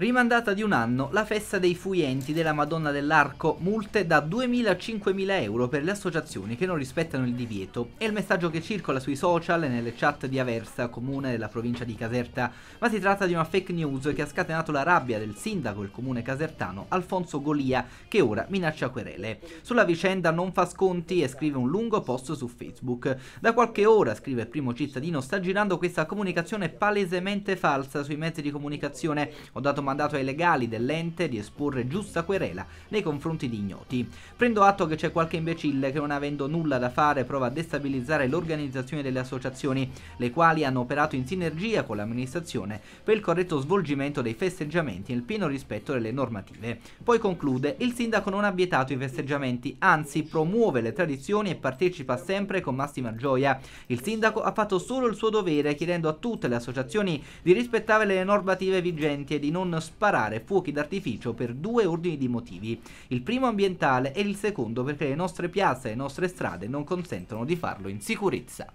Rimandata di un anno la festa dei fuienti della Madonna dell'Arco, multe da 2.000 a 5.000 euro per le associazioni che non rispettano il divieto. È il messaggio che circola sui social e nelle chat di Aversa, comune della provincia di Caserta, ma si tratta di una fake news che ha scatenato la rabbia del sindaco del comune casertano Alfonso Golia, che ora minaccia querele. Sulla vicenda non fa sconti e scrive un lungo post su Facebook. Da qualche ora, scrive il primo cittadino, sta girando questa comunicazione palesemente falsa sui mezzi di comunicazione. Ho dato mandato ai legali dell'ente di esporre giusta querela nei confronti di ignoti. Prendo atto che c'è qualche imbecille che non avendo nulla da fare prova a destabilizzare l'organizzazione delle associazioni, le quali hanno operato in sinergia con l'amministrazione per il corretto svolgimento dei festeggiamenti nel pieno rispetto delle normative. Poi conclude, il sindaco non ha vietato i festeggiamenti, anzi promuove le tradizioni e partecipa sempre con massima gioia. Il sindaco ha fatto solo il suo dovere chiedendo a tutte le associazioni di rispettare le normative vigenti e di non non sparare fuochi d'artificio per due ordini di motivi, il primo ambientale e il secondo perché le nostre piazze e le nostre strade non consentono di farlo in sicurezza.